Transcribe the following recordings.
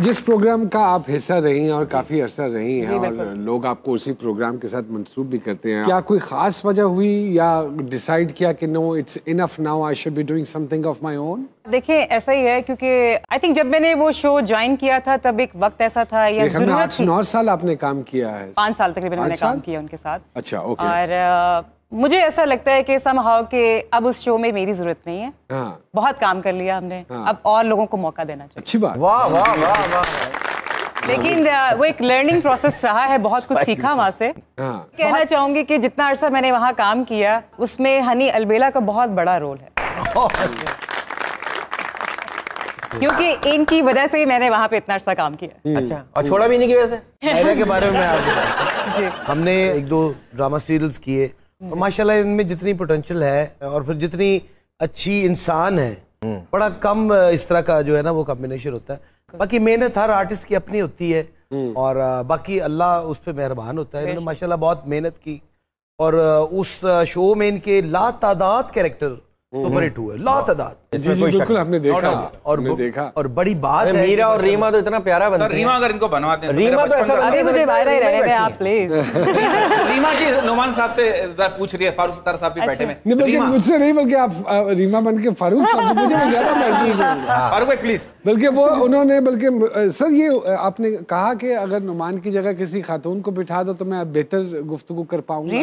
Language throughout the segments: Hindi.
जिस प्रोग्राम का आप हिस्सा रही हैं और काफ़ी असर रही हैं और लोग आपको उसी प्रोग्राम के साथ मंसूब भी करते हैं क्या कोई ख़ास वजह हुई या डिसाइड किया कि no it's enough now I should be doing something of my own देखिए ऐसा ही है क्योंकि आई थिंक जब मैंने वो शो ज्वाइन किया था तब एक वक्त ऐसा था या जरूरत नौ साल आपने काम किया है पाँच साल तक मैंने काम किया उनके साथ अच्छा ओके और मुझे ऐसा लगता है कि सम हाउ के अब उस शो में मेरी जरूरत नहीं है हाँ। बहुत काम कर लिया हमने हाँ। अब और लोगों को मौका देना चाहिए अच्छी बात वाह वाह वाह वाह लेकिन वो एक लर्निंग प्रोसेस रहा है बहुत कुछ सीखा वहाँ से हाँ। कहना चाहूंगी कि जितना अरसा मैंने वहाँ काम किया उसमें हनी अलबेला का बहुत बड़ा रोल है क्योंकि इनकी वजह से मैंने वहाँ पे इतना अच्छा काम किया हम्म। अच्छा और छोड़ा भी नहीं की वजह से के बारे में हमने एक दो ड्रामा सीरियल्स किए माशाल्लाह इनमें जितनी पोटेंशियल है और फिर जितनी अच्छी इंसान है हम्म। बड़ा कम इस तरह का जो है ना वो कॉम्बिनेशन होता है बाकी मेहनत हर आर्टिस्ट की अपनी होती है हम्म। और बाकी अल्लाह उस पर मेहरबान होता है इन्होंने माशाल्लाह बहुत मेहनत की और उस शो में इनके ला तादाद कैरेक्टर तो हुए हम्म। हाँ। बिल्कुल आपने देखा और देखा और बड़ी बात है मीरा और रीमा तो इतना प्यारा बनता है रीमा अगर इनको तो रीमा तो ऐसा अरे मुझे बाहर ही रहने आप प्लीज रीमा नुमान साहब से पूछ रही है फारूक सत्तार साहब भी बैठे अच्छा। बल्कि मुझसे नहीं बल्कि आप रीमा बनके फारूक साहब से मुझे ज्यादा महसूस हो हाँ। फारूक भाई प्लीज बल्कि वो उन्होंने बल्कि सर ये आपने कहा कि अगर नुमान की जगह किसी खातून को बिठा दो तो मैं बेहतर गुफ्तगु कर पाऊंगा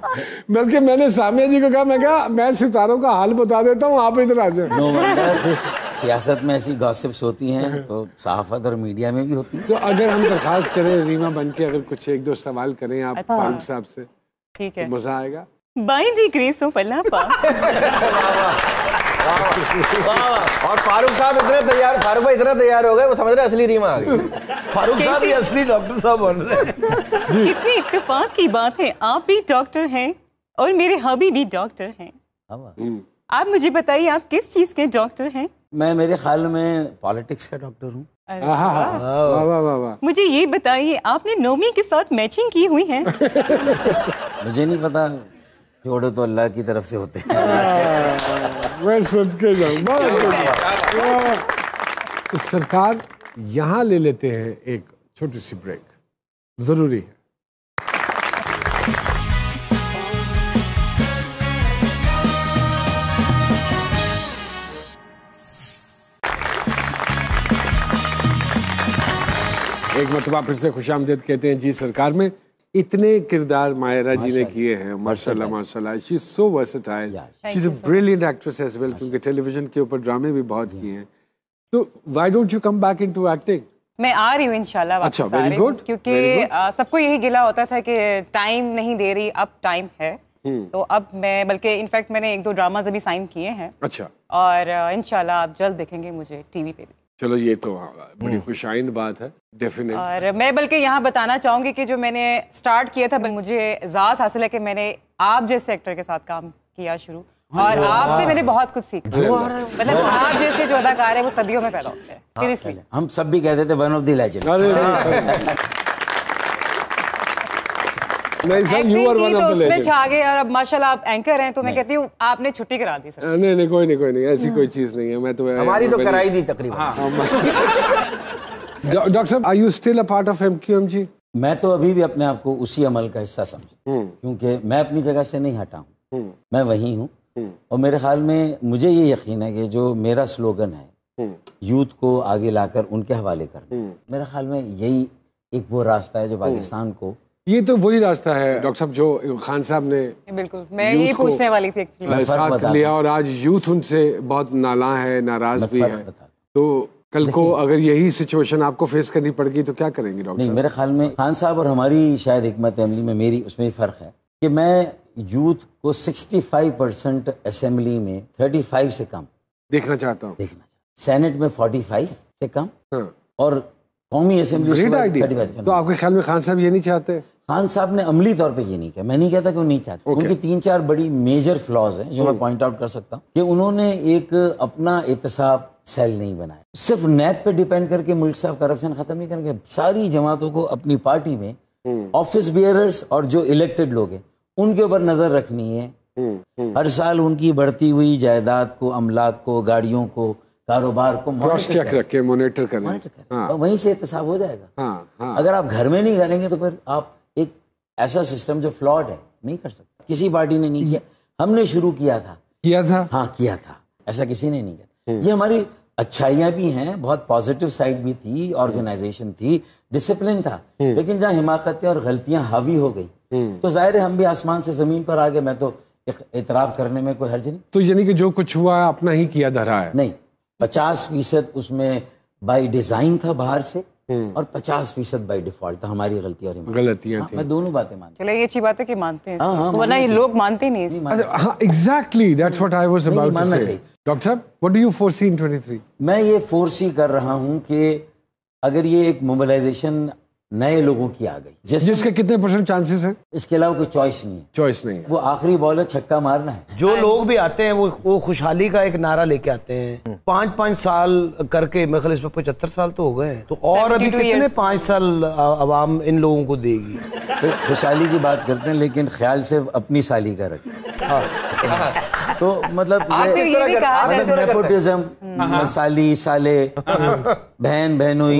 बल्कि मैंने सामिया जी को कहा मैं कहा मैं सितारों का हाल बता देता हूँ आप इधर आ जाए सियासत में ऐसी गॉसिप्स होती हैं तो सहाफत और मीडिया में भी होती है तो अगर हम दरखास्त करें रीमा बन के अगर कुछ एक दो सवाल करें आप फारूक अच्छा। साहब से ठीक है तो मजा आएगा बाई दी ग्रीसो फलापा और फारूक साहब इतने तैयार फारूक भाई इतना तैयार हो गए वो समझ रहे असली रीमा आ गई फारूक साहब ही असली डॉक्टर साहब बन रहे कितनी इतफाक की बात है आप भी डॉक्टर हैं और मेरे हबी भी डॉक्टर हैं हाँ। हम्म। आप मुझे बताइए आप किस चीज के डॉक्टर हैं मैं मेरे ख्याल में पॉलिटिक्स का डॉक्टर हूँ मुझे ये बताइए आपने नोमी के साथ मैचिंग की हुई है मुझे नहीं पता छोड़ो तो अल्लाह की तरफ से होते हैं हाँ। वेस्ट तो हाँ। सरकार यहां ले लेते हैं एक छोटी सी ब्रेक ज़रूरी है एक मरतबा फिर से खुशामदेद कहते हैं जी सरकार में इतने किरदार मायरा जी ने किए हैं माशाल्लाह माशाल्लाह she is so versatile she is a brilliant actress as well क्योंकि टेलीविजन के ऊपर ड्रामे भी बहुत किए हैं तो why don't you come back into acting मैं आ रही हूँ इनशाला अच्छा वेरी गुड क्योंकि सबको यही गिला होता था कि टाइम नहीं दे रही अब टाइम है हम्म। तो अब मैं बल्कि इनफैक्ट मैंने एक दो ड्रामा अभी साइन किए हैं अच्छा और इनशाला आप जल्द देखेंगे मुझे टीवी पे भी चलो ये तो हाँ, बड़ी हम्म। खुशाइंद बात है डेफिनेटली और मैं बल्कि यहाँ बताना चाहूंगी कि जो मैंने स्टार्ट किया था मुझे एजाज हासिल है कि मैंने आप जैसे एक्टर के साथ काम किया शुरू हाँ और आपसे हाँ। मैंने बहुत कुछ सीखा मतलब आप जैसे जो अदाकार है वो सदियों में पैदा होते हैं सीरियसली हम सब भी कहते थे वन ऑफ द लेजेंड नहीं सर यू आर वन तो ऑफ द लेजेंड गए और अब माशाल्लाह आप एंकर हैं तो मैं कहती आपने छुट्टी करा दी सर नहीं नहीं कोई नहीं कोई नहीं ऐसी कोई चीज नहीं है मैं तो हमारी तो कराई दी तकरीबन हाँ, हाँ, हाँ। डॉक्टर साहब are you still a part of मैं तो अभी भी अपने आप को उसी अमल का हिस्सा समझता हूँ हम्म। क्योंकि मैं अपनी जगह से नहीं हटा हूँ हम्म। मैं वहीं हूँ हम्म। और मेरे ख्याल में मुझे ये यकीन है कि जो मेरा स्लोगन है यूथ को आगे लाकर उनके हवाले करना मेरे ख्याल में यही एक वो रास्ता है जो पाकिस्तान को ये तो वही रास्ता है डॉक्टर साहब जो खान साहब ने बिल्कुल मैं ये पूछने वाली थी साथ लिया और आज यूथ उनसे बहुत नाला है नाराज भी है तो कल को अगर यही सिचुएशन आपको फेस करनी पड़ेगी तो क्या करेंगे डॉक्टर मेरे ख्याल में खान साहब और हमारी शायद हमत अमली में मेरी उसमें फ़र्क है कि मैं यूथ को 65 परसेंट असम्बली में 35 से कम देखना चाहता हूँ देखना सेनेट में 45 से कम हाँ। और कौमी असम्बली तो आपके ख्याल में खान साहब ये नहीं चाहते खान साहब ने अमली तौर पे ये नहीं किया मैं नहीं कहता कि वो नहीं चाहते okay. उनकी तीन चार बड़ी मेजर फ्लॉज हैं जो मैं पॉइंट oh. आउट कर सकता हूँ कि उन्होंने एक अपना एहतसाब सेल नहीं बनाया सिर्फ नैब पे डिपेंड करके मुल्क साहब करप्शन खत्म नहीं करेंगे सारी जमातों को अपनी पार्टी में ऑफिस hmm. बियरर्स और जो इलेक्टेड लोग हैं उनके ऊपर नजर रखनी है hmm. Hmm. हर साल उनकी बढ़ती हुई जायदाद को अमलाक को गाड़ियों को कारोबार को मोनिटर चेक करें, हाँ। तो वहीं से एहतसाब हो जाएगा हाँ, हाँ। अगर आप घर में नहीं करेंगे तो फिर आप एक ऐसा सिस्टम जो फ्लॉड है नहीं कर सकता किसी पार्टी ने नहीं किया हमने शुरू किया था किया था हाँ किया था ऐसा किसी ने नहीं किया हम्म। ये हमारी अच्छाइयाँ भी हैं बहुत पॉजिटिव साइड भी थी ऑर्गेनाइजेशन हम्म। थी डिसिप्लिन था हम्म। लेकिन जहाँ हिमाकतें और गलतियाँ हावी हो गई तो जाहिर है हम भी आसमान से ज़मीन पर आ गए मैं तो इतराफ़ करने में कोई हर्ज नहीं तो यानी कि जो कुछ हुआ अपना ही किया धरा है नहीं पचास फीसद उसमें बाई डिज़ाइन था बाहर से हम्म। और पचास फीसद बाई डिफॉल्ट तो हमारी गलती और गलतियां हाँ, थी मैं दोनों बातें मानती चलो ये अच्छी बात है कि मानते हैं हाँ, हाँ, ये लोग मानते नहीं exactly that's what I was about to say doctor साहब what do you foresee in 23 मैं ये फोरसी कर रहा हूं कि अगर ये एक मोबिलाइजेशन नए लोगों की आ गई जिस जिसके कितने परसेंट चांसेस हैं इसके अलावा कोई चॉइस नहीं है चॉइस नहीं है वो आखिरी बॉल है छक्का मारना है जो लोग भी आते हैं वो वो खुशहाली का एक नारा लेके आते हैं पांच हम्म। पांच साल करके मेरे ख्याल इसमें पचहत्तर साल तो हो गए हैं तो और अभी कितने पांच साल आवाम इन लोगों को देगी खुशहाली की बात करते हैं लेकिन ख्याल सिर्फ अपनी साली का रखें हाँ। तो मतलब नेपोटिज्म मतलब हाँ। मसाली साले बहन बहनोई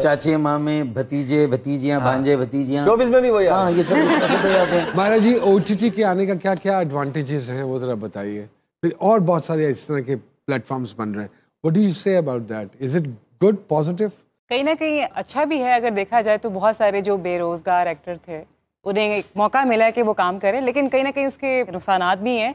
चाचे मामे भतीजे भतीजियां हाँ। भांजे भतीजियां चौबीस में भी वही हाँ ये सब आते तो हैं महाराज जी ओटीटी के आने का क्या क्या एडवांटेजेस हैं वो जरा बताइए फिर और बहुत सारे इस तरह के प्लेटफॉर्म्स बन रहे हैं what do you say about that is it good positive कहीं ना कहीं अच्छा भी है अगर देखा जाए तो बहुत सारे जो बेरोजगार एक्टर थे उन्हें एक मौका मिला है कि वो काम करें लेकिन कहीं ना कहीं उसके नुकसान भी हैं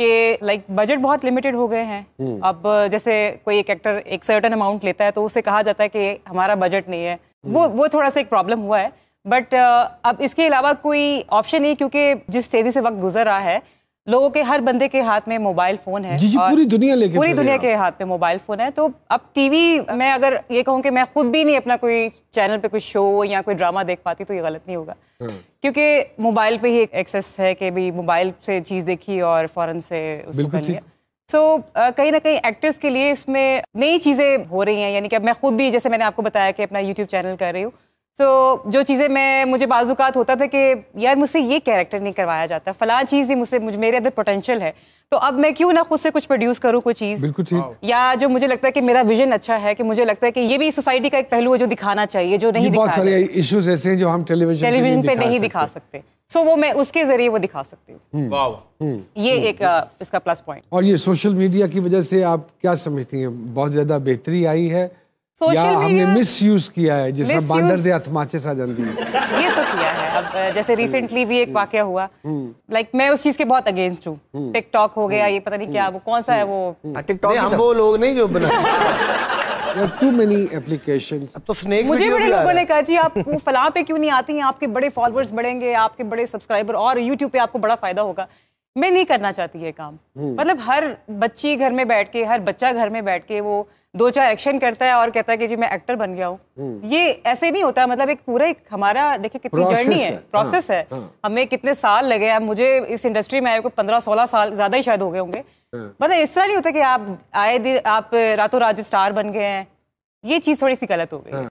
कि लाइक बजट बहुत लिमिटेड हो गए हैं हम्म। अब जैसे कोई एक एक्टर एक सर्टन अमाउंट लेता है तो उसे कहा जाता है कि हमारा बजट नहीं है हम्म। वो वो थोड़ा सा एक प्रॉब्लम हुआ है बट uh, अब इसके अलावा कोई ऑप्शन नहीं क्योंकि जिस तेज़ी से वक्त गुजर रहा है लोगों के हर बंदे के हाथ में मोबाइल फोन है जी जी पूरी दुनिया लेके पूरी दुनिया के हाथ में मोबाइल फोन है तो अब टीवी में अगर ये कहूँ कि मैं खुद भी नहीं अपना कोई चैनल पे कोई शो या कोई ड्रामा देख पाती तो ये गलत नहीं होगा हाँ। क्योंकि मोबाइल पे ही एक्सेस है कि भाई मोबाइल से चीज देखी और फॉरन से उसको कर लिया सो कहीं ना कहीं एक्टर्स के लिए इसमें नई चीज़ें हो रही हैं यानी कि अब मैं खुद भी जैसे मैंने आपको बताया कि अपना यूट्यूब चैनल कर रही हूँ तो जो चीज़ें मैं मुझे बाजूकात होता था कि यार मुझसे ये कैरेक्टर नहीं करवाया जाता फलां चीज़ ही मुझसे मुझ मेरे अंदर पोटेंशियल है तो अब मैं क्यों ना खुद से कुछ प्रोड्यूस करूँ कोई चीज़ बिल्कुल ठीक या जो मुझे लगता है कि मेरा विजन अच्छा है कि मुझे लगता है कि ये भी सोसाइटी का एक पहलू है जो दिखाना चाहिए जो नहीं बहुत सारे इश्यूज ऐसे हैं जो हम टेलीविजन टेलीविजन पे नहीं दिखा सकते सो वो मैं उसके जरिए वो दिखा सकती हूँ हम्म। हम्म। ये एक हम्म। इसका प्लस पॉइंट और ये सोशल मीडिया की वजह से आप क्या समझती हैं बहुत ज़्यादा बेहतरी आई है या हमने मिस यूज किया है जिस बांदर दे अथमाचे सा जल्दी ये तो किया है अब जैसे रिसेंटली हम्म। भी एक हम्म। वाक्य हुआ लाइक हम्म। like, मैं उस चीज के बहुत अगेंस्ट हूँ टिकटॉक हो गया ये पता नहीं क्या वो कौन सा है वो टिकटॉक हाँ, हम वो लोग नहीं जो बना टू मेनी एप्लीकेशन तो स्नेक मुझे बड़े लोगों ने कहा जी आप वो फला पे क्यों नहीं आती हैं आपके बड़े फॉलोअर्स बढ़ेंगे आपके बड़े सब्सक्राइबर और यूट्यूब पे आपको बड़ा फायदा होगा मैं नहीं करना चाहती ये काम मतलब हर बच्ची घर में बैठ के हर बच्चा घर में बैठ के वो दो चार एक्शन करता है और कहता है कि जी मैं एक्टर बन गया हूँ हम्म। ये ऐसे नहीं होता मतलब एक पूरा एक हमारा देखिए कितनी जर्नी है प्रोसेस है हाँ, हाँ। हमें कितने साल लगे हैं मुझे इस इंडस्ट्री में आए को पंद्रह सोलह साल ज्यादा ही शायद हो गए होंगे हाँ। मतलब इस तरह नहीं होता कि आप आए दिन आप रातों रात स्टार बन गए हैं ये चीज थोड़ी सी गलत हो गई